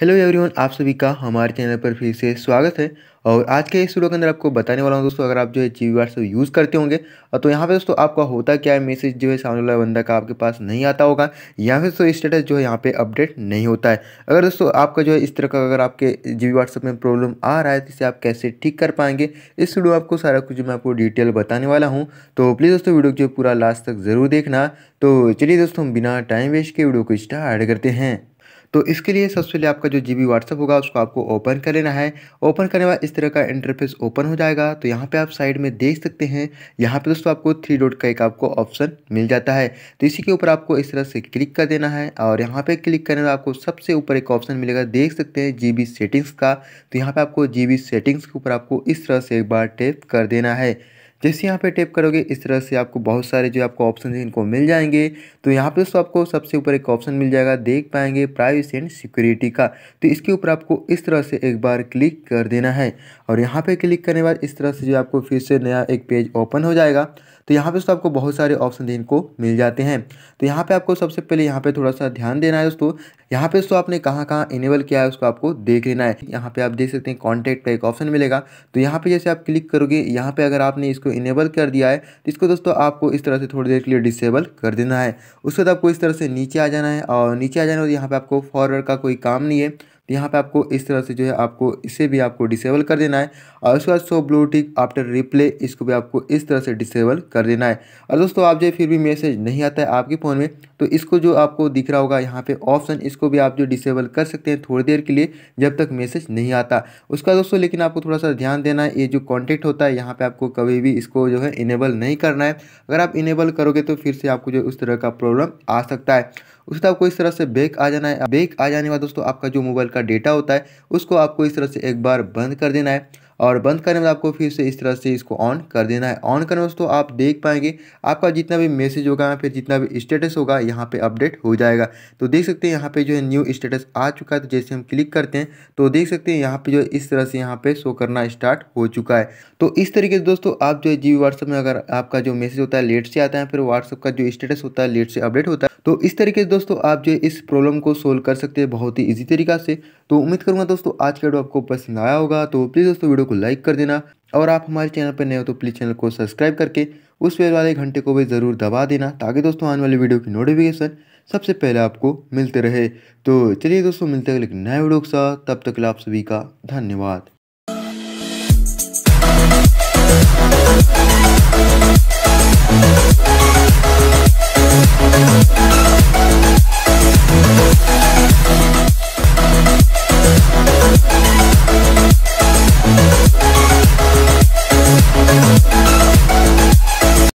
hello everyone आप सभी का हमारे चैनल पर फिर से स्वागत है और आज के इस वीडियो के अंदर आपको बताने वाला हूँ दोस्तों अगर आप जो है जी वी यूज़ करते होंगे तो यहाँ पे दोस्तों आपका होता क्या है मैसेज जो है सामने वाला बंदा का आपके पास नहीं आता होगा या फिर दोस्तों स्टेटस जो है यहाँ पे अपडेट नहीं होता है अगर दोस्तों आपका जो है इस तरह का अगर आपके जी व्हाट्सअप में प्रॉब्लम आ रहा है तो इसे आप कैसे ठीक कर पाएंगे इस वीडियो आपको सारा कुछ मैं आपको डिटेल बताने वाला हूँ तो प्लीज़ दोस्तों वीडियो को जो पूरा लास्ट तक ज़रूर देखना तो चलिए दोस्तों हम बिना टाइम वेस्ट के वीडियो को स्टार्ट करते हैं तो इसके लिए सबसे पहले आपका जो जी बी व्हाट्सअप होगा उसको आपको ओपन कर लेना है ओपन करने बाद इस तरह का इंटरफेस ओपन हो जाएगा तो यहाँ पे आप साइड में देख सकते हैं यहाँ पे दोस्तों आपको थ्री डॉट का एक आपको ऑप्शन मिल जाता है तो इसी के ऊपर आपको इस तरह से क्लिक कर देना है और यहाँ पर क्लिक करने का आपको सबसे ऊपर एक ऑप्शन मिलेगा देख सकते हैं जी सेटिंग्स का तो यहाँ पर आपको जी सेटिंग्स के ऊपर आपको इस तरह से एक बार टेप कर देना है जैसे यहाँ पे टैप करोगे इस तरह से आपको बहुत सारे जो आपको ऑप्शन हैं इनको मिल जाएंगे तो यहाँ पे दोस्तों आपको सबसे ऊपर एक ऑप्शन मिल जाएगा देख पाएंगे प्राइवेसी एंड सिक्योरिटी का तो इसके ऊपर आपको इस तरह से एक बार क्लिक कर देना है और यहाँ पर क्लिक करने के बाद इस तरह से जो आपको फिर से नया एक पेज ओपन हो जाएगा तो यहाँ पे दोस्तों आपको बहुत सारे ऑप्शन देखने को मिल जाते हैं तो यहाँ पे आपको सबसे पहले यहाँ पे थोड़ा सा ध्यान देना है दोस्तों यहाँ पे दोस्तों आपने कहाँ कहाँ इनेबल किया है उसको आपको देख लेना है यहाँ पे आप देख सकते हैं कॉन्टैक्ट का एक ऑप्शन मिलेगा तो यहाँ पे जैसे आप क्लिक करोगे यहाँ पे अगर आपने इसको इनेबल कर दिया है तो इसको दोस्तों आपको इस तरह से थोड़ी देर के लिए डिसेबल कर देना है उसके बाद आपको इस तरह से नीचे आ जाना है और नीचे आ जाना है यहाँ पे आपको फॉरवर्ड का कोई काम नहीं है तो यहाँ पे आपको इस तरह से जो है आपको इसे भी आपको डिसेबल कर देना है और उसके बाद सो ब्लूटिक आफ्टर रिप्ले इसको भी आपको इस तरह से डिसेबल कर देना है और दोस्तों आप जो फिर भी मैसेज नहीं आता है आपके फ़ोन में तो इसको जो आपको दिख रहा होगा यहाँ पे ऑप्शन इसको भी आप जो डिसेबल कर सकते हैं थोड़ी देर के लिए जब तक मैसेज नहीं आता उसका दोस्तों लेकिन आपको थोड़ा सा ध्यान देना है ये जो कॉन्टेक्ट होता है यहाँ पर आपको कभी भी इसको जो है इनेबल नहीं करना है अगर आप इनेबल करोगे तो फिर से आपको जो उस तरह का प्रॉब्लम आ सकता है उसके बाद आपको इस तरह से बैक आ जाना है बैक आ जाने के बाद दोस्तों आपका जो मोबाइल का का डेटा होता है उसको आपको इस तरह से एक बार बंद कर देना है और बंद करने में आपको फिर से इस तरह से इसको ऑन कर देना है ऑन करने में दोस्तों आप देख पाएंगे आपका जितना भी मैसेज होगा या फिर जितना भी स्टेटस होगा यहाँ पर अपडेट हो जाएगा तो देख सकते हैं यहाँ पर जो है न्यू स्टेटस आ चुका है तो जैसे हम क्लिक करते हैं तो देख सकते हैं यहाँ पर जो है इस तरह से यहाँ पर शो करना स्टार्ट हो चुका है तो इस तरीके से दोस्तों आप जो है जी व्हाट्सएप में अगर आपका जो मैसेज होता है लेट से आता है फिर व्हाट्सअप का जो स्टेटस होता है लेट से अपडेट होता है तो इस तरीके से दोस्तों आप जो है इस प्रॉब्लम को सोल्व कर सकते हैं बहुत ही ईजी तरीका से तो उम्मीद करूँगा दोस्तों आज का वीडियो आपको पसंद आया होगा तो प्लीज़ दोस्तों वीडियो को लाइक कर देना और आप हमारे चैनल पर नए हो तो प्लीज़ चैनल को सब्सक्राइब करके उस बेल वाले घंटे को भी ज़रूर दबा देना ताकि दोस्तों आने वाली वीडियो की नोटिफिकेशन सबसे पहले आपको मिलते रहे तो चलिए दोस्तों मिलते हैं एक नए वीडियो के साथ तब तक आप सभी का धन्यवाद